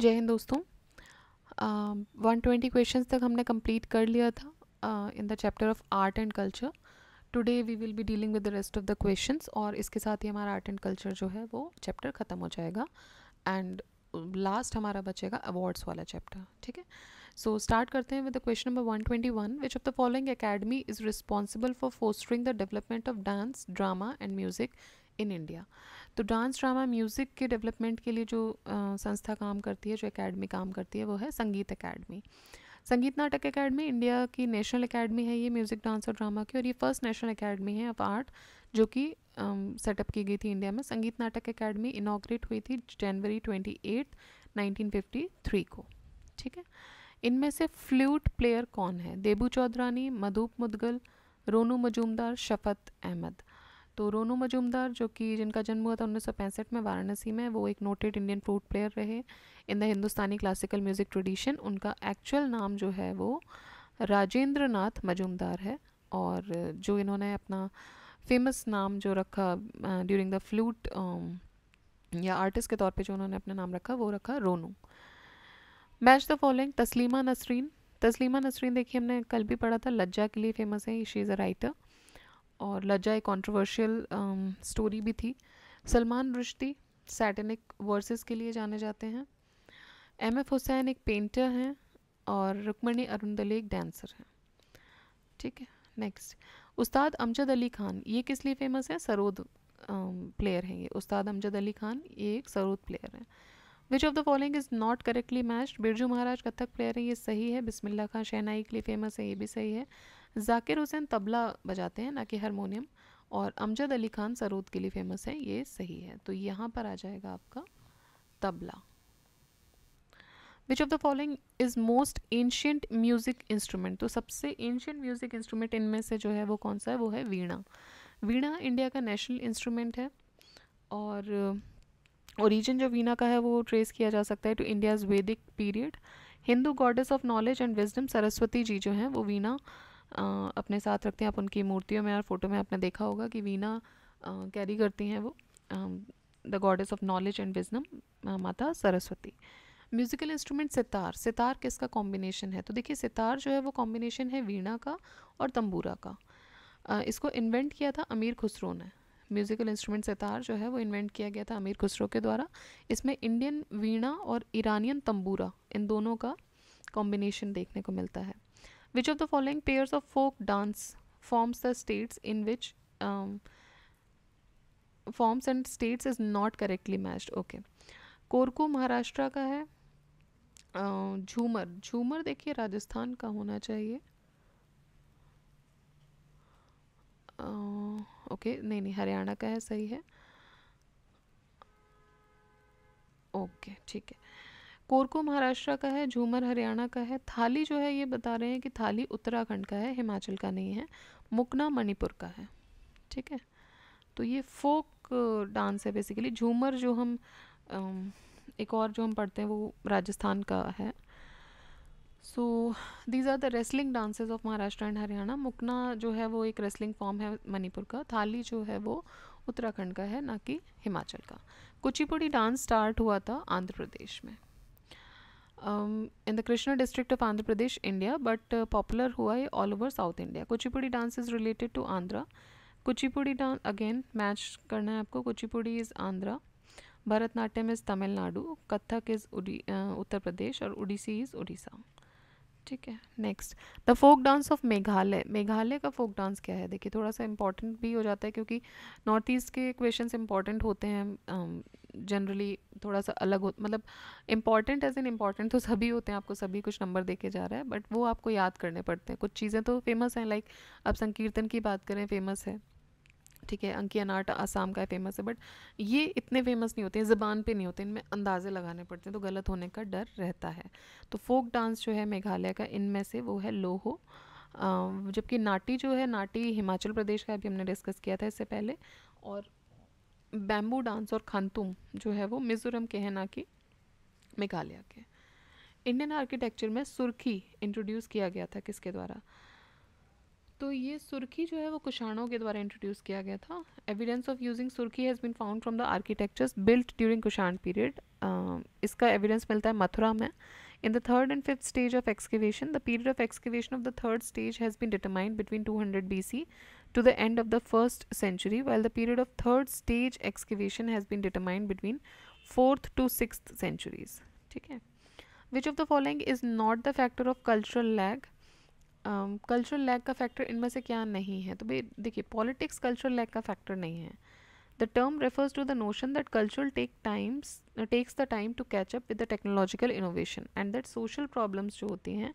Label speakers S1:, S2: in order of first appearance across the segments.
S1: जय हिंद दोस्तों one twenty question तक हमने कंप्लीट कर लिया था in the chapter of art and culture today we will be dealing with the rest of the questions और इसके साथ ही हमारा आर्ट एंड कल्चर जो है वो चैप्टर ख़त्म हो जाएगा एंड लास्ट हमारा बचेगा अवार्ड्स वाला चैप्टर ठीक है सो स्टार्ट करते हैं with the question number one twenty one which of the following academy is responsible for fostering the development of dance drama and music in India तो डांस ड्रामा म्यूज़िक के development के लिए जो आ, संस्था काम करती है जो एकेडमी काम करती है वो है संगीत academy Sangeet Natak academy India की नेशनल एकेडमी है ये म्यूज़िक डांस और ड्रामा की और ये फर्स्ट नेशनल एकेडमी है ऑफ आर्ट जो कि सेटअप की गई थी इंडिया में संगीत नाटक एकेडमी इनाग्रेट हुई थी जनवरी twenty eight nineteen fifty three को ठीक है इनमें से फ्लूट प्लेयर कौन है देबू चौधरानी मधुप मुदगल रोनू मजूमदार शफत अहमद तो रोनू मजूमदार जो कि जिनका जन्म हुआ था उन्नीस में वाराणसी में वो एक नोटेड इंडियन फ्लूट प्लेयर रहे in the Hindustani classical music tradition उनका एक्चुअल नाम जो है वो राजेंद्र नाथ मजूमदार है और जो इन्होंने अपना फेमस नाम जो रखा ड्यूरिंग द फ्लूट या आर्टिस्ट के तौर पे जो उन्होंने अपना नाम रखा वो रखा रोनू match the following Taslima Nasreen Taslima Nasreen देखिए हमने कल भी पढ़ा था लज्जा के लिए फेमस है शी इज़ अ राइटर और लज्जा एक कॉन्ट्रोवर्शियल स्टोरी um, भी थी सलमान रुश्ती सैटनिक वर्सेस के लिए जाने जाते हैं एम एफ हुसैन एक पेंटर हैं और रुक्मणी अरुंदले एक डांसर हैं ठीक है नेक्स्ट उस्ताद अमजद अली खान ये किस लिए फेमस है सरोद प्लेयर um, हैं ये उस्ताद अमजद अली खान ये एक सरोद प्लेयर हैं which of the following is not correctly matched Birju Maharaj Kathak player हैं ये सही है बिस्मिल्ला खान शहनाई के लिए फेमस है ये भी सही है जाकिर हुसैन तबला बजाते हैं ना कि हारमोनियम और अमजद अली खान सरूद के लिए फेमस हैं ये सही है तो यहाँ पर आ जाएगा आपका tabla which of the following is most ancient music instrument तो सबसे एंशियंट म्यूज़िक इंस्ट्रूमेंट इनमें से जो है वो कौन सा है वो है वीणा वीणा इंडिया का नेशनल इंस्ट्रूमेंट है और ओरिजिन जो वीणा का है वो ट्रेस किया जा सकता है to India's Vedic period Hindu goddess of knowledge and wisdom Saraswati ji जो हैं वो वीणा अपने साथ रखते हैं आप उनकी मूर्तियों में और फ़ोटो में आपने देखा होगा कि वीणा कैरी करती हैं वो the goddess of knowledge and wisdom माता सरस्वती म्यूज़िकल इंस्ट्रूमेंट सितार सितार किसका कॉम्बिनेशन है तो देखिए सितार जो है वो कॉम्बिनेशन है वीणा का और तंबूरा का इसको इन्वेंट किया था अमीर खुसरो ने म्यूज़िकल इंस्ट्रूमेंट सितार जो है वो इन्वेंट किया गया था अमीर खुसरो के द्वारा इसमें इंडियन वीणा और ईरानियन तंबूरा इन दोनों का कॉम्बिनेशन देखने को मिलता है which of the following pairs of folk dance forms the states in which forms and states is not correctly matched okay कोरको महाराष्ट्र का है झूमर झूमर देखिए राजस्थान का होना चाहिए ओके uh, नहीं नहीं हरियाणा का है सही है ओके ठीक है कोरको महाराष्ट्र का है झूमर हरियाणा का है थाली जो है ये बता रहे हैं कि थाली उत्तराखंड का है हिमाचल का नहीं है मुकना मणिपुर का है ठीक है तो ये फोक डांस है बेसिकली झूमर जो हम एक और जो हम पढ़ते हैं वो राजस्थान का है so these are the wrestling dances of Maharashtra and Haryana मुकना जो है वो एक रेसलिंग फॉर्म है मणिपुर का थाली जो है वो उत्तराखंड का है ना कि हिमाचल का कुचिपुड़ी डांस स्टार्ट हुआ था आंध्र प्रदेश में in the Krishna district of Andhra Pradesh India but popular हुआ है all over South India Kuchipudi dance is related to Andhra Kuchipudi dance again match करना है आपको Kuchipudi is Andhra Bharatanatyam is Tamil Nadu Kathak is Uttar Pradesh और उड़ीसी इज़ उड़ीसा ठीक है next the folk dance of Meghalaya Meghalaya का फोक डांस क्या है देखिए थोड़ा सा इंपॉर्टेंट भी हो जाता है क्योंकि नॉर्थ ईस्ट के क्वेश्चन इंपॉर्टेंट होते हैं um, जनरली थोड़ा सा अलग हो मतलब इम्पॉर्टेंट एज इन इम्पॉर्टेंट तो सभी होते हैं आपको सभी कुछ नंबर के जा रहा है बट वो आपको याद करने पड़ते हैं कुछ चीज़ें तो फेमस हैं लाइक आप संकीर्तन की बात करें फेमस है ठीक है अंकी अनाट आसाम का फेमस है बट ये इतने फेमस नहीं होते हैं ज़बान पे नहीं होते इनमें अंदाजे लगाने पड़ते हैं तो गलत होने का डर रहता है तो फोक डांस जो है मेघालय का इनमें से वो है लोहो जबकि नाटी जो है नाटी हिमाचल प्रदेश का भी हमने डिस्कस किया था इससे पहले और बैम्बू डांस और खानतुम जो है वो मिज़ोरम के हैं ना कि मेघालय के इंडियन आर्किटेक्चर में सुर्खी इंट्रोड्यूस किया गया था किसके द्वारा तो ये सुर्खी जो है वो कुशाणों के द्वारा इंट्रोड्यूस किया गया था evidence of using surkhi has been found from the architectures built during Kushan period इसका एविडेंस मिलता है मथुरा में in the third and fifth stage of excavation the period of excavation of the third stage has been determined between two hundred B C to the end of the 1st century while the period of 3rd stage excavation has been determined between 4th to 6th centuries ठीक है which of the following is not the factor of cultural lag cultural lag का factor इनमें से क्या नहीं है तो भाई देखिए पॉलिटिक्स कल्चरल लैग का फैक्टर नहीं है the term refers to the notion that cultural take times takes the time to catch up with the technological innovation and that social problems जो होती हैं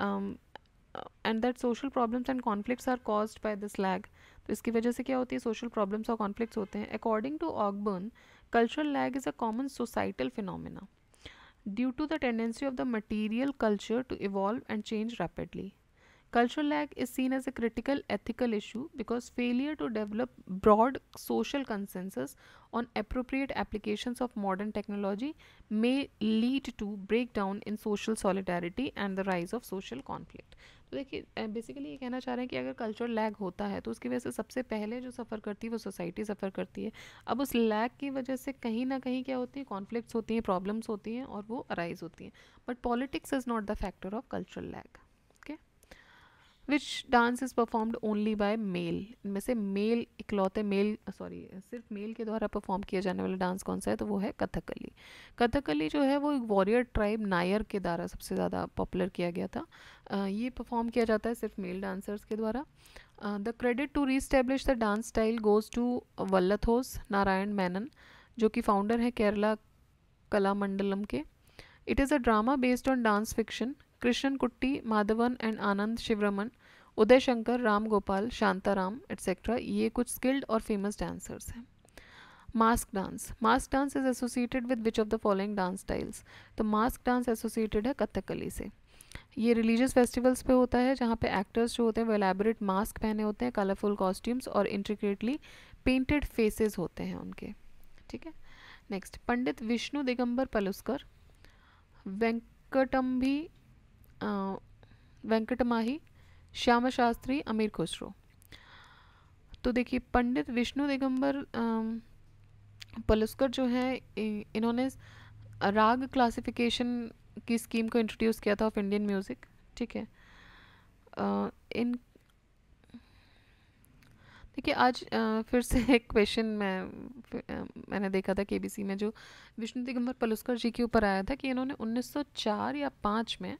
S1: um, and that social problems and conflicts are caused bye this lag तो इसकी वजह से क्या होती है सोशल प्रॉब्लम्स और कॉन्फ्लिक्ट्स होते हैं according to Ogburn cultural lag is a common societal phenomena due to the tendency of the material culture to evolve and change rapidly Cultural lag is seen as a critical ethical issue because failure to develop broad social consensus on appropriate applications of modern technology may lead to breakdown in social solidarity and the rise of social conflict. तो देखिए basically ये कहना चाह रहे हैं कि अगर culture lag होता है तो उसकी वजह से सबसे पहले जो सफ़र करती है वो सोसाइटी सफ़र करती है अब उस लैग की वजह से कहीं ना कहीं क्या होती है कॉन्फ्लिक्ट होती हैं प्रॉब्लम्स होती हैं और वो अराइज होती हैं but politics is not the factor of cultural lag which dance is performed only by male इनमें से मेल इकलौते मेल सॉरी सिर्फ मेल के द्वारा परफॉर्म किया जाने वाला डांस कौन सा है तो वो है कथकली कथकली जो है वो एक वॉरियर ट्राइब नायर के द्वारा सबसे ज़्यादा पॉपुलर किया गया था ये परफॉर्म किया जाता है सिर्फ मेल डांसर्स के द्वारा the credit to establish the dance style goes to Vallathol Narayana Menon जो कि फाउंडर है केरला कला मंडलम के it is a drama based on dance fiction Krishnan Kutty Madhavan and Anand Shivaraman Uday Shankar Ram Gopal Shantaram etcetera ये कुछ स्किल्ड और फेमस डांसर्स हैं mask dance mask dance is associated with which of the following dance styles तो mask dance associated है कथकली से ये रिलीजियस फेस्टिवल्स पे होता है जहाँ पे एक्टर्स जो होते हैं वो एलेबरेट मास्क पहने होते हैं कलरफुल कॉस्ट्यूम्स और इंट्रिकेटली पेंटेड फेसेस होते हैं उनके ठीक है नेक्स्ट पंडित विष्णु दिगंबर पलुस्कर वेंकटम्भी वेंकटमाही श्याम शास्त्री अमीर खुसरो तो देखिए पंडित विष्णु दिगंबर पलुस्कर जो हैं इन्होंने राग क्लासिफिकेशन की स्कीम को इंट्रोड्यूस किया था ऑफ इंडियन म्यूज़िक ठीक है इन देखिए आज आ, फिर से एक क्वेश्चन मैं आ, मैंने देखा था केबीसी में जो विष्णु दिगंबर पलुस्कर जी के ऊपर आया था कि इन्होंने 1904 या 5 में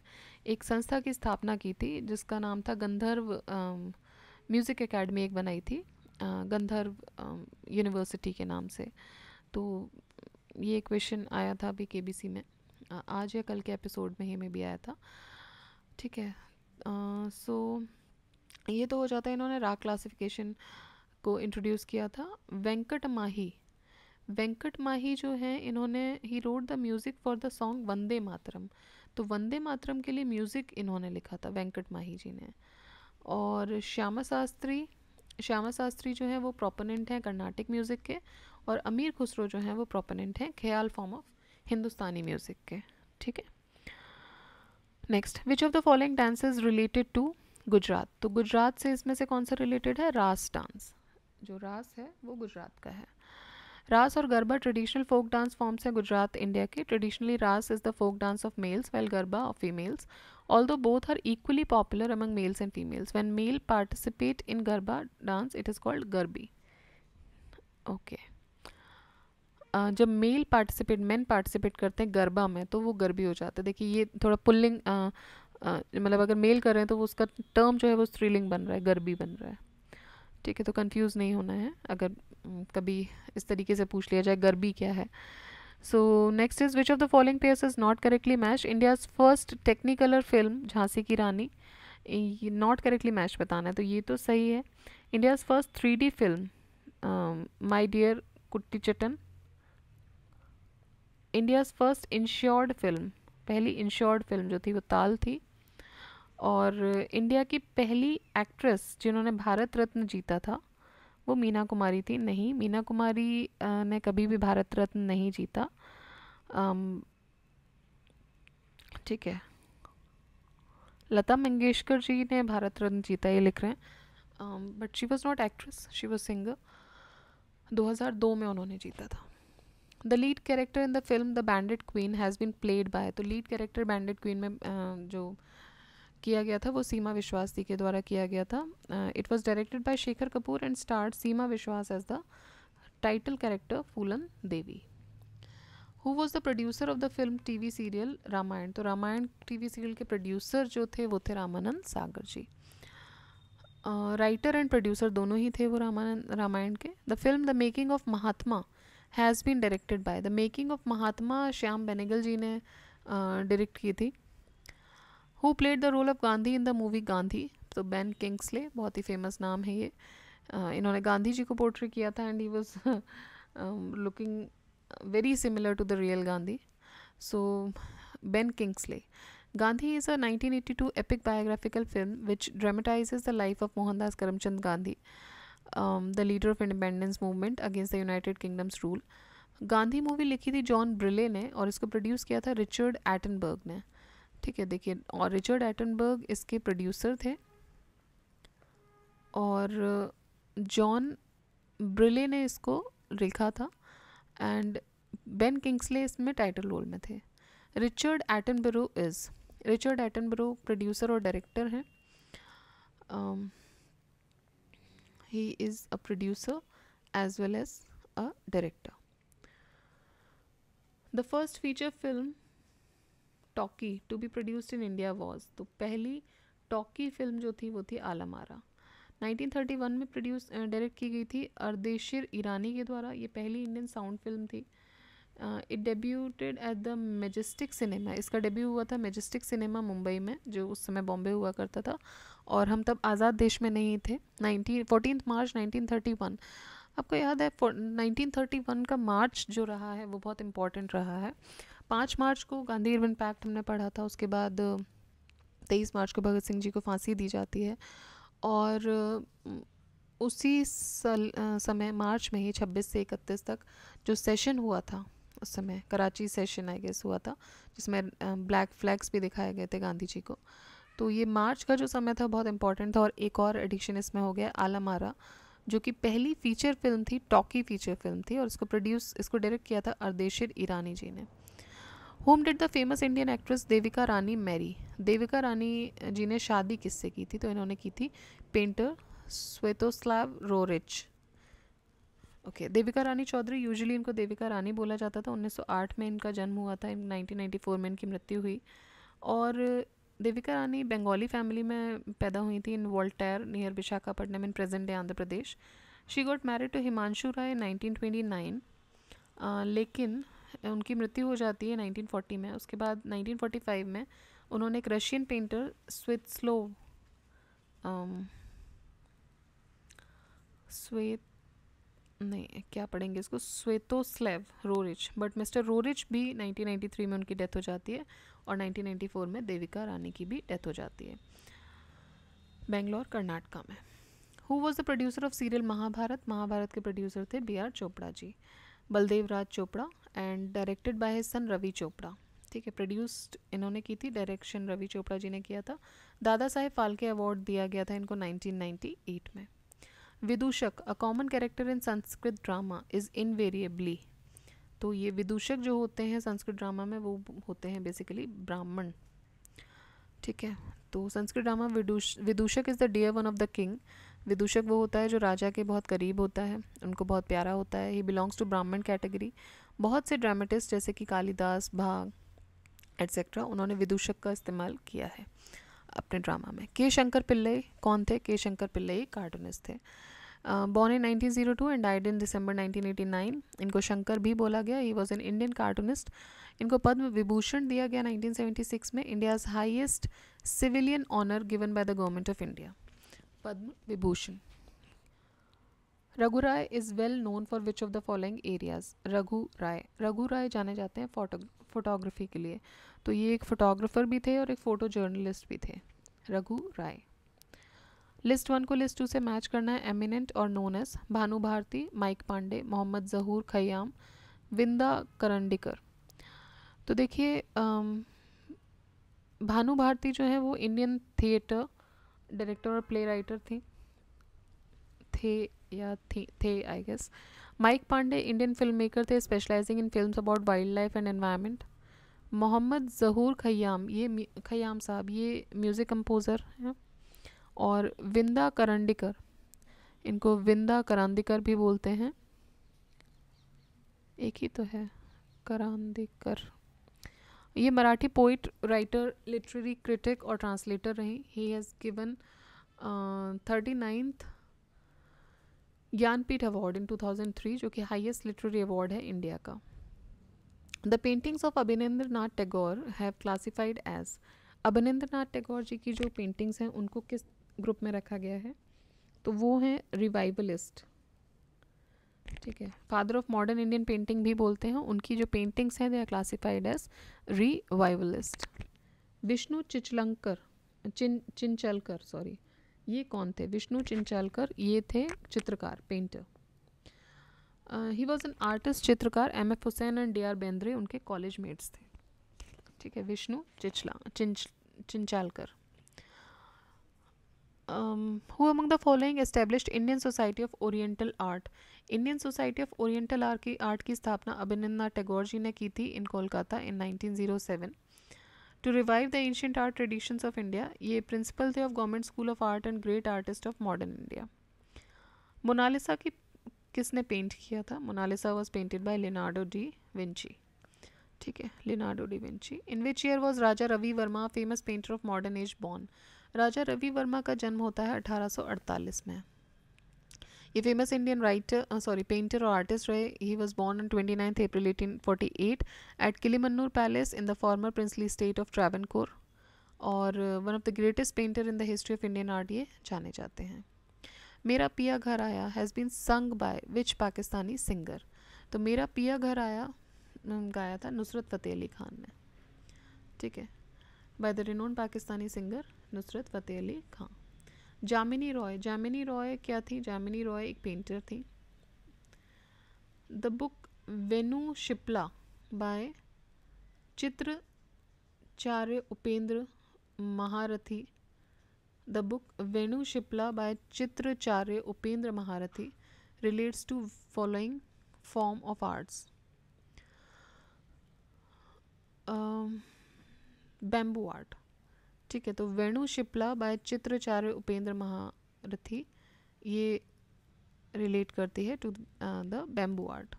S1: एक संस्था की स्थापना की थी जिसका नाम था गंधर्व म्यूज़िक एकेडमी एक बनाई थी आ, गंधर्व यूनिवर्सिटी के नाम से तो ये क्वेश्चन आया था अभी केबीसी में आज या कल के एपिसोड में ही मे भी आया था ठीक है सो so, ये तो हो जाता है इन्होंने राग क्लासिफिकेशन को इंट्रोड्यूस किया था वेंकट माही वेंकट माही जो हैं इन्होंने ही wrote the music for the song Vande Mataram तो वंदे मातरम के लिए म्यूज़िक इन्होंने लिखा था वेंकट माही जी ने और श्यामा शास्त्री श्यामा शास्त्री जो है वो प्रोपोनेंट हैं कर्नाटिक म्यूज़िक के और अमीर खुसरो जो हैं वो प्रोपोनेंट हैं ख्याल फॉर्म ऑफ हिंदुस्तानी म्यूज़िक के ठीक है next which of the following dance is related to Gujarat तो गुजरात से इसमें से कौन सा रिलेटेड है रास डांस जो रास है वो गुजरात का है रास और Garba traditional folk dance forms हैं गुजरात इंडिया के traditionally Raas is the folk dance of males while Garba of females although both are equally popular among males and females when male participate in Garba dance it is called Garbi okay okay. जब male participate men participate करते हैं गरबा में तो वो गर्भी हो जाते हैं देखिए ये थोड़ा पुल्लिंग मतलब अगर मेल कर रहे हैं तो वो उसका टर्म जो है वो स्त्रीलिंग बन रहा है गर्भी बन रहा है ठीक है तो कंफ्यूज नहीं होना है अगर कभी इस तरीके से पूछ लिया जाए गर्भी क्या है so next is which of the following pairs is not correctly match India's first technicolor film Jhansi ki Rani ये नॉट करेक्टली मैच बताना है तो ये तो सही है India's first three film my dear Kuttichathan India's first insured film पहली इंश्योर्ड फिल्म जो थी वो ताल थी और इंडिया की पहली एक्ट्रेस जिन्होंने भारत रत्न जीता था वो मीना कुमारी थी नहीं मीना कुमारी ने कभी भी भारत रत्न नहीं जीता ठीक है लता मंगेशकर जी ने भारत रत्न जीता ये लिख रहे हैं but she was not actress she was singer 2002 में उन्होंने जीता था the lead character in the film the bandit queen has been played by तो लीड कैरेक्टर बैंडेड क्वीन में जो किया गया था वो सीमा विश्वास जी के द्वारा किया गया था it was directed by Shekhar Kapur and star Seema Biswas as the title character Phoolan Devi who was the producer of the film T V serial Ramayan तो रामायण टी वी सीरियल के प्रोड्यूसर जो थे वो थे Ramanand Sagar ji writer and producer दोनों ही थे वो रामानंद रामायण के the film the making of Mahatma has been directed by the making of Mahatma Shyam Benegal ji ने डायरेक्ट की थी who played the role of Gandhi in the movie Gandhi तो बैन किंग्सले बहुत ही फेमस नाम है ये uh, इन्होंने गांधी जी को पोर्ट्री किया था and he was looking very similar to the real Gandhi so Ben Kingsley Gandhi is a 1982 epic biographical film which dramatize the life of Mohandas Karamchand Gandhi the leader of independence movement against the United Kingdom's rule Gandhi movie लिखी थी John Briley ने और इसको produce किया था Richard Attenborough ने ठीक है देखिए और रिचर्ड एटनबर्ग इसके प्रोड्यूसर थे और जॉन ब्रिले ने इसको लिखा था एंड बेन किंग्सले इसमें टाइटल रोल में थे Richard Attenborough is Richard Attenborough producer और डायरेक्टर हैं um, He is a producer as well as a director. The first feature film talkie to be produced in India was तो पहली talkie film जो थी वो थी आलमारा 1931 में प्रोड्यूस डायरेक्ट की गई थी अर्देशिर ईरानी के द्वारा ये पहली इंडियन साउंड फिल्म थी it debuted at the Majestic cinema इसका डेब्यू हुआ था मेजेस्टिक सिनेमा मुंबई में जो उस समय बॉम्बे हुआ करता था और हम तब आज़ाद देश में नहीं थे nineteen fourteen March nineteen thirty one आपको याद है नाइनटीन थर्टी वन का मार्च जो रहा है वो बहुत इम्पॉर्टेंट रहा है पाँच मार्च को गांधी इरविन पैक्ट हमने पढ़ा था उसके बाद तेईस मार्च को भगत सिंह जी को फांसी दी जाती है और उसी सल, समय मार्च में ही छब्बीस से इकतीस तक जो सेशन हुआ था उस समय कराची सेशन आई गेस हुआ था जिसमें ब्लैक फ्लैग्स भी दिखाए गए थे गांधी जी को तो ये मार्च का जो समय था बहुत इंपॉर्टेंट था और एक और एडिक्शन इसमें हो गया आला जो कि पहली फीचर फिल्म थी टॉकी फीचर फिल्म थी और इसको प्रोड्यूस इसको डायरेक्ट किया था अर्देशिर ईरानी जी ने whom did the famous Indian actress Devika Rani marry Devika Rani ji ने शादी किससे की थी तो इन्होंने की थी painter Svetoslav Roerich okay okay, Devika Rani Chaudhuri usually इनको देविका रानी बोला जाता था 1908 में इनका जन्म हुआ था 1994 में इनकी मृत्यु हुई और देविका रानी बंगाली फैमिली में पैदा हुई थी in Waltair near Visakhapatnam in present day Andhra Pradesh she got married to Himanshu Rai nineteen लेकिन उनकी मृत्यु हो जाती है 1940 में उसके बाद 1945 में उन्होंने एक रशियन पेंटर स्वित स्लोव स्वेत नहीं क्या पढ़ेंगे इसको Svetoslav Roerich but mister Roerich भी 1993 में उनकी डेथ हो जाती है और 1994 में देविका रानी की भी डेथ हो जाती है बेंगलोर कर्नाटका में who was the producer of serial Mahabharat Mahabharat के प्रोड्यूसर थे B R Chopra ji Baldev Raj Chopra and directed by son Ravi Chopra ठीक है प्रोड्यूस्ड इन्होंने की थी डायरेक्शन रवि चोपड़ा जी ने किया था दादा साहेब फाल्के अवार्ड दिया गया था इनको 1998 में Vidushaka a common character in Sanskrit drama is invariably तो ये विदूषक जो होते हैं संस्कृत ड्रामा में वो होते हैं बेसिकली ब्राह्मण ठीक है तो संस्कृत ड्रामा विदूष Vidushaka is the dear one of the king Vidushaka वो होता है जो राजा के बहुत करीब होता है उनको बहुत प्यारा होता है he belongs to Brahmin category बहुत से ड्रामेटिस्ट जैसे कि कालिदास भाग एट्सेट्रा उन्होंने विदूषक का इस्तेमाल किया है अपने ड्रामा में के शंकर पिल्लई कौन थे के शंकर पिल्लई कार्टूनिस्ट थे born in 1902 and died in December 1989 इनको शंकर भी बोला गया he was an Indian cartoonist इनको पद्म विभूषण दिया गया 1976 में India's highest civilian honour given by the government of India Padma Vibhushan Raghu Rai is well known for which of the following areas Raghu Rai Raghu Rai जाने जाते हैं फोटो फ़ोटोग्राफी के लिए तो ये एक फ़ोटोग्राफ़र भी थे और एक फ़ोटो जर्नलिस्ट भी थे रघु राय लिस्ट वन को लिस्ट टू से मैच करना है एमिनेंट और नोनस भानु भारती माइक पांडे मोहम्मद जहूर खयाम विंदा करंडिकर तो देखिए भानु भारती जो है वो इंडियन थिएटर डायरेक्टर और प्ले राइटर थी थे या थी थे I guess Mike Pandey Indian film maker थे specialising in film about wild life and environment Mohammed Zahur Khayyam ये खयाम साहब ये म्यूज़िक कंपोज़र हैं और विंदा करंडिकर इनको विंदा करांदिकर भी बोलते हैं एक ही तो है करांदिकर ये Marathi poet writer literary critic और ट्रांसलेटर रहीं he has given thirty ninth Jnanpith award in 2003 जो कि हाईएस्ट लिटरेरी अवार्ड है इंडिया का the paintings of Abanindra Nath Tagore have classified as Abanindra Nath Tagore ji की जो पेंटिंग्स हैं उनको किस ग्रुप में रखा गया है तो वो हैं रिवाइवलिस्ट ठीक है father of modern Indian painting भी बोलते हैं उनकी जो पेंटिंग्स हैं they are classified as revivalist Vishnu Chinchalkar चिन चिंचलकर सॉरी ये कौन थे विष्णु चिंचालकर ये थे चित्रकार painter he was an artist चित्रकार M F Husain and D R Bendre उनके कॉलेज मेट्स थे ठीक है विष्णु चिचला चिंच Chinchalkar who among the following established Indian society of oriental art Indian society of oriental art की आर्ट की स्थापना अभिनंदना टैगोर जी ने की थी in Kolkata in 1907 to revive the ancient art traditions of India ये प्रिंसिपल थे of government school of art and great artist of modern India Mona Lisa की किसने पेंट किया था Mona Lisa was painted by Leonardo da Vinci ठीक है Leonardo da Vinci in which year was Raja Ravi Varma famous painter of modern age born राजा रवि वर्मा का जन्म होता है अड़तालीस में ये famous Indian writer sorry painter और आर्टिस्ट रहे he was born on twenty ninth April eighteen forty eight at Kilimanoor palace in the former princely state of Travancore और one of the greatest painter in the history of Indian art ये जाने जाते हैं मेरा पिया घर आया has been sung by which Pakistani singer तो मेरा पिया घर आया गाया था नुसरत फ़तेह अली खान ने ठीक है by the renowned Pakistani singer Nusrat Fateh Ali Khan जामिनी Roy जामिनी Roy क्या थी जामिनी रॉय एक पेंटर थी द बुक वेनु शिप्ला बाय चित्र चार्य उपेंद्र महारथी the book Venu शिप्ला bye चित्रचार्य Upendra महारथी relates to following form of arts bamboo art ठीक है तो वेणु शिपला बाय चित्राचार्य उपेंद्र महारथी ये रिलेट करती है to the bamboo art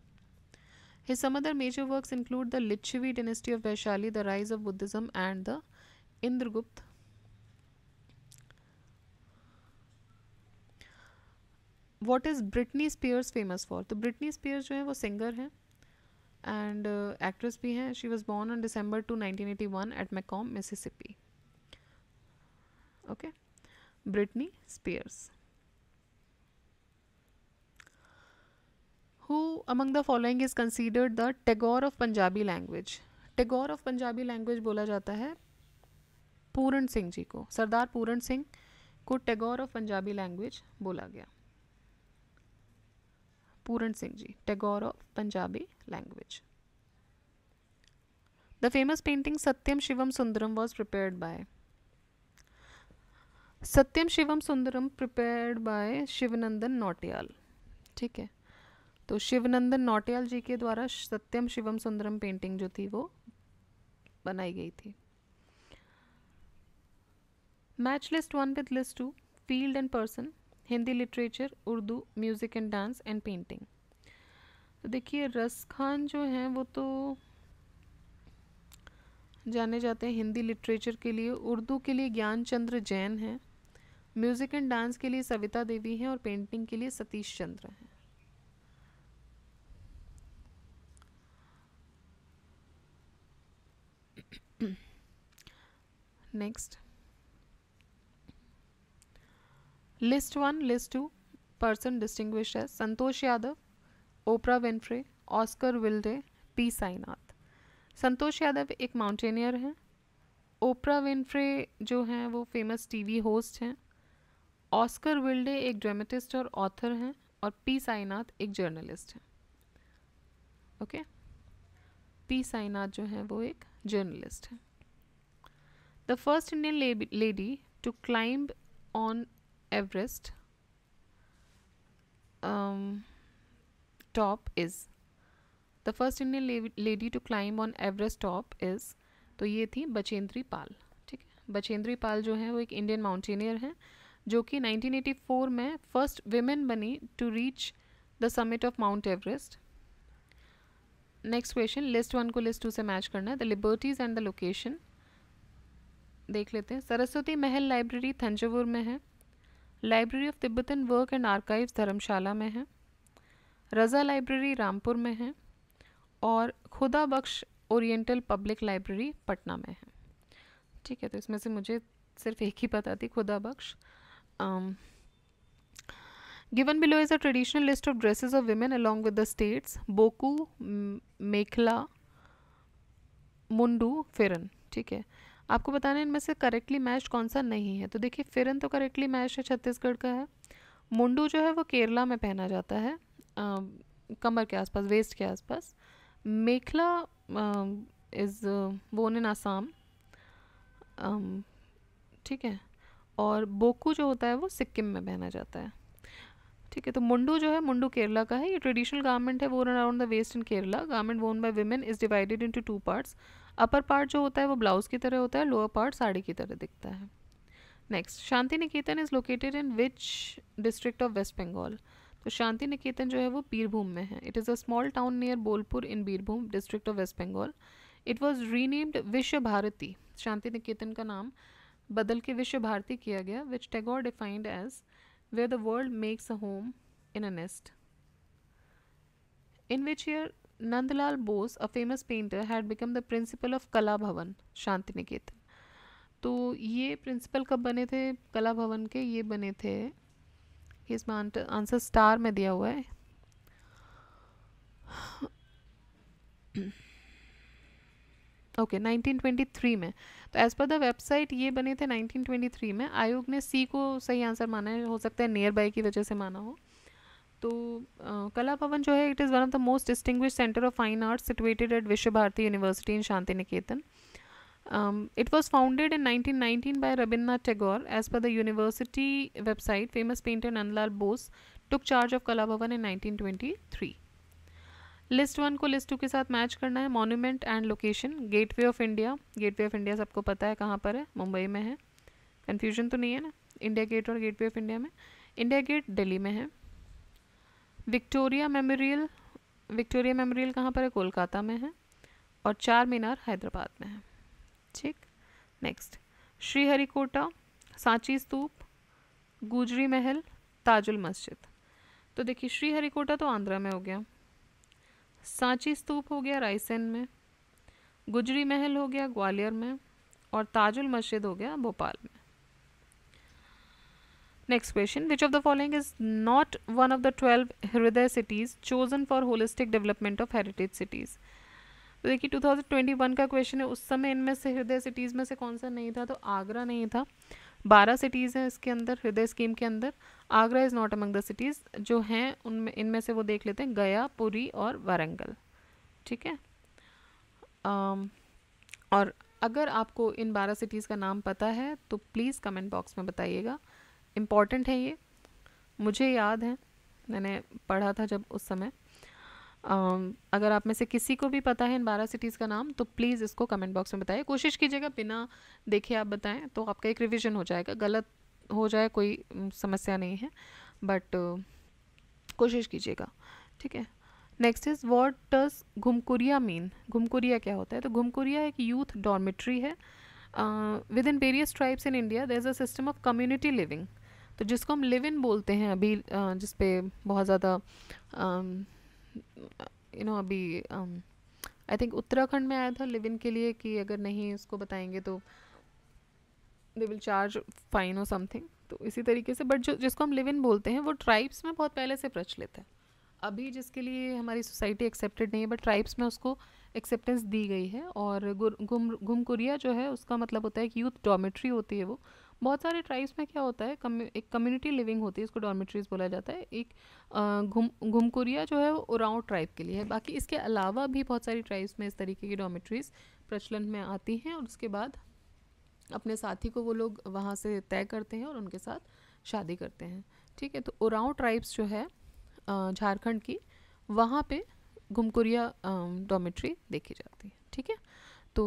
S1: his some major works include the Lichchhavi dynasty of Vaishali the rise of Buddhism and the Indragupta what is Britney Spears famous for तो Britney Spears जो है वो सिंगर हैं एंड एक्ट्रेस भी हैं she was born on December two nineteen eighty one at McComb Mississippi okay Britney Spears who among the following is considered the Tagore of Punjabi language Tagore of Punjabi language बोला जाता है पूरन सिंह जी को सरदार पूरन सिंह को टेगोर ऑफ पंजाबी लैंग्वेज बोला गया Puran Singh ji Tagore of Punjabi language the famous painting Satyam Shivam Sundaram was prepared by Satyam Shivam Sundaram prepared by Shivnandan Nautiyal ठीक है तो शिवनंदन नोटियाल जी के द्वारा सत्यम शिवम सुंदरम पेंटिंग जो थी वो बनाई गई थी match list one with list two field and person Hindi literature Urdu music and dance and painting तो देखिए रस खान जो हैं वो तो जाने जाते हैं हिंदी लिटरेचर के लिए उर्दू के लिए ज्ञान चंद्र जैन हैं म्यूज़िक एंड डांस के लिए सविता देवी हैं और पेंटिंग के लिए सतीश चंद्र हैं next list one list two person distinguish है Santosh Yadav Oprah Winfrey Oscar Wilde P Sainath Santosh Yadav एक माउंटेनियर हैं ओपरा विनफ्रे जो हैं वो फेमस टीवी होस्ट हैं ऑस्कर विल्डे एक ड्रामेटिस्ट और ऑथर हैं और पी साईनाथ एक जर्नलिस्ट हैं ओके पी साईनाथ जो हैं वो एक जर्नलिस्ट हैं the first Indian lady to climb on Everest um, top is the first Indian lady to climb on Everest top is तो ये थी बचेंद्री पाल ठीक है बचेंद्री पाल जो है वो एक इंडियन माउंटेनियर हैं जो कि 1984 में फर्स्ट वेमेन बनी to reach the summit of Mount Everest next question list one को लिस्ट टू से मैच करना है the libraries and the location देख लेते हैं सरस्वती महल लाइब्रेरी थंजावुर में है library of Tibetan work and archives Dharamshala में है रज़ा लाइब्रेरी रामपुर में है और Khuda Bakhsh oriental public library Patna में है ठीक है तो इसमें से मुझे सिर्फ एक ही पता थी खुदा बख्श um, given below is a traditional list of dresses of women along with the states boku mekhla मुंडू फिरन ठीक है आपको बताना इनमें से करेक्टली मैच कौन सा नहीं है तो देखिए फिरन तो करेक्टली मैच है छत्तीसगढ़ का है मुंडू जो है वो केरला में पहना जाता है आ, um, कमर के आसपास वेस्ट के आसपास mekhela is worn in Assam ठीक है और बोकू जो होता है वो सिक्किम में पहना जाता है ठीक है तो मुंडू जो है मुंडू केरला का है ये ट्रेडिशनल गारमेंट है run around the waist in Kerala garment worn by women is divided into two parts upper part जो होता है वो ब्लाउज की तरह होता है लोअर पार्ट साड़ी की तरह दिखता है next Shanti Niketan is located in which district of West Bengal तो शांति निकेतन जो है वो बीरभूम में है it is a small town near Bolpur in Birbhum district of West Bengal it was renamed Vishva Bharati शांति निकेतन का नाम बदल के विश्व भारती किया गया which Tagore defined as where the world makes a home in a nest in which year Nandalal Bose a famous painter had become the principal of Kala Bhavan शांति निकेतन तो ये principal कब बने थे कला भवन के ये बने थे इसमें आंसर स्टार में दिया हुआ है ओके okay, 1923 में तो एज़ पर द वेबसाइट ये बने थे 1923 में आयोग ने सी को सही आंसर माना है हो सकता है नियर बाई की वजह से माना हो तो आ, कला भवन जो है it is one of the most distinguished centre of fine arts situated at Vishva Bharati university in Shanti Niketan it was founded in nineteen nineteen by Rabindranath Tagore as per the university website famous painter Nandalal Bose took charge of Kala Bhavan in nineteen twenty three list one को list two के साथ match करना है monument and location Gateway of India Gateway of India सबको पता है कहाँ पर है मुंबई में है कन्फ्यूजन तो नहीं है ना इंडिया गेट और गेटवे ऑफ इंडिया में इंडिया गेट दिल्ली में है विक्टोरिया मेमोरियल विक्टोरिया मेमोरियल कहाँ पर है कोलकाता में है और चार मीनार हैदराबाद में है ठीक नेक्स्ट श्रीहरिकोटा सांची स्तूप गुजरी महल ताजुल मस्जिद तो देखिए श्रीहरिकोटा तो आंध्रा में हो गया सांची स्तूप हो गया रायसेन में गुजरी महल हो गया ग्वालियर में और ताजुल मस्जिद हो गया भोपाल में next question which of the following is not one of the twelve Hriday cities chosen for holistic development of heritage cities तो देखिए 2021 का क्वेश्चन है उस समय इनमें से हृदय सिटीज़ में से कौन सा नहीं था तो आगरा नहीं था बारह सिटीज़ हैं इसके अंदर हृदय स्कीम के अंदर Agra is not among the cities जो हैं उनमें इनमें से वो देख लेते हैं गया पुरी और वारंगल ठीक है और अगर आपको इन बारह सिटीज़ का नाम पता है तो प्लीज़ कमेंट बॉक्स में बताइएगा इम्पॉर्टेंट है ये मुझे याद है मैंने पढ़ा था जब उस समय Um, अगर आप में से किसी को भी पता है इन बारह सिटीज़ का नाम तो प्लीज़ इसको कमेंट बॉक्स में बताइए कोशिश कीजिएगा बिना देखे आप बताएं तो आपका एक रिविज़न हो जाएगा गलत हो जाए कोई समस्या नहीं है बट uh, कोशिश कीजिएगा ठीक है next is what does ghumkuriya mean ghumkuriya क्या होता है तो घुमकुरिया एक यूथ डॉर्मेट्री है within various tribes in India there is a system of community living तो जिसको हम लिव इन बोलते हैं अभी uh, जिसपे बहुत ज़्यादा uh, यू नो अभी आई um, थिंक उत्तराखंड में आया था लिव इन के लिए कि अगर नहीं उसको बताएंगे तो दे विल चार्ज फाइन और समथिंग तो इसी तरीके से बट जो जिसको हम लिव इन बोलते हैं वो ट्राइब्स में बहुत पहले से प्रचलित है अभी जिसके लिए हमारी सोसाइटी एक्सेप्टेड नहीं है बट ट्राइब्स में उसको एक्सेप्टेंस दी गई है और गुम गुमकुरिया जो है उसका मतलब होता है कि यूथ डॉमेट्री होती है वो बहुत सारे ट्राइब्स में क्या होता है कम्यू, एक कम्युनिटी लिविंग होती है इसको डॉर्मेट्रीज बोला जाता है एक घुम घुमकुरिया जो है वो उराव ट्राइब के लिए है बाकी इसके अलावा भी बहुत सारी ट्राइब्स में इस तरीके की डॉर्मेट्रीज प्रचलन में आती हैं और उसके बाद अपने साथी को वो लोग वहाँ से तय करते हैं और उनके साथ शादी करते हैं ठीक है तो उराव ट्राइब्स जो है झारखंड की वहाँ पर घुमकुरिया डॉमेट्री देखी जाती है ठीक है तो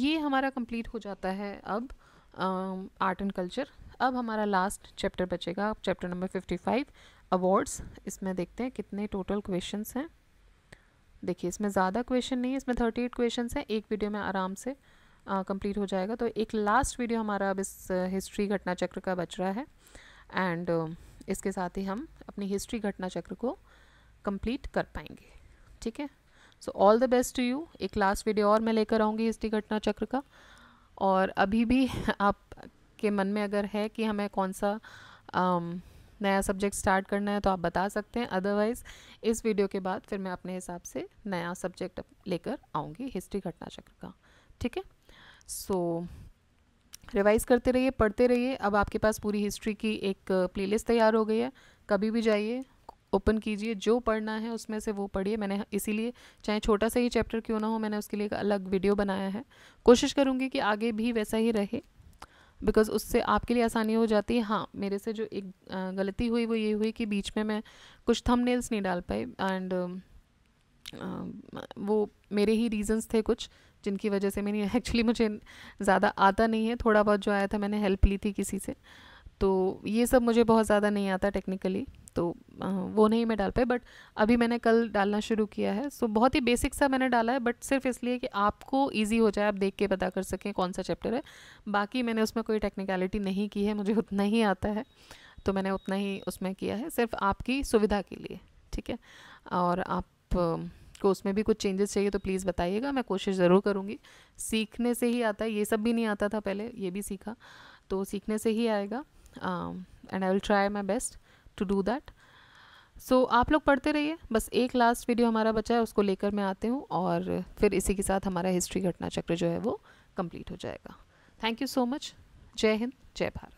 S1: ये हमारा कंप्लीट हो जाता है अब आर्ट एंड कल्चर अब हमारा लास्ट चैप्टर बचेगा chapter number fifty five awards इसमें देखते हैं कितने टोटल क्वेश्चन हैं देखिए इसमें ज़्यादा क्वेश्चन नहीं है इसमें थर्टी एट क्वेश्चन हैं एक वीडियो में आराम से कंप्लीट हो जाएगा तो एक लास्ट वीडियो हमारा अब इस हिस्ट्री घटना चक्र का बच रहा है एंड uh, um, इसके साथ ही हम अपनी हिस्ट्री घटना चक्र को कंप्लीट कर पाएंगे ठीक है so all the best to you एक लास्ट वीडियो और मैं लेकर आऊँगी हिस्ट्री घटना चक्र का और अभी भी आप के मन में अगर है कि हमें कौन सा आम, नया सब्जेक्ट स्टार्ट करना है तो आप बता सकते हैं अदरवाइज़ इस वीडियो के बाद फिर मैं अपने हिसाब से नया सब्जेक्ट लेकर आऊँगी हिस्ट्री घटना चक्र का ठीक है सो रिवाइज़ करते रहिए पढ़ते रहिए अब आपके पास पूरी हिस्ट्री की एक प्लेलिस्ट तैयार हो गई है कभी भी जाइए ओपन कीजिए जो पढ़ना है उसमें से वो पढ़िए मैंने इसीलिए चाहे छोटा सा ही चैप्टर क्यों ना हो मैंने उसके लिए एक अलग वीडियो बनाया है कोशिश करूँगी कि आगे भी वैसा ही रहे बिकॉज़ उससे आपके लिए आसानी हो जाती है हाँ मेरे से जो एक गलती हुई वो ये हुई कि बीच में मैं कुछ थंबनेल्स नहीं डाल पाई एंड वो मेरे ही रीजंस थे कुछ जिनकी वजह से मैंने एक्चुअली मुझे ज़्यादा आता नहीं है थोड़ा बहुत जो आया था मैंने हेल्प ली थी किसी से तो ये सब मुझे बहुत ज़्यादा नहीं आता टेक्निकली तो वो नहीं मैं डाल पाई बट अभी मैंने कल डालना शुरू किया है सो बहुत ही बेसिक सा मैंने डाला है बट सिर्फ इसलिए कि आपको ईजी हो जाए आप देख के पता कर सकें कौन सा चैप्टर है बाकी मैंने उसमें कोई टेक्निकलिटी नहीं की है मुझे उतना ही आता है तो मैंने उतना ही उसमें किया है सिर्फ आपकी सुविधा के लिए ठीक है और आप को उसमें भी कुछ चेंजेस चाहिए तो प्लीज़ बताइएगा मैं कोशिश ज़रूर करूँगी सीखने से ही आता है ये सब भी नहीं आता था पहले ये भी सीखा तो सीखने से ही आएगा and I will try my best to do that so आप लोग पढ़ते रहिए बस एक लास्ट वीडियो हमारा बचा है उसको लेकर मैं आती हूँ और फिर इसी के साथ हमारा हिस्ट्री घटना चक्र जो है वो कंप्लीट हो जाएगा थैंक यू सो मच जय हिंद जय भारत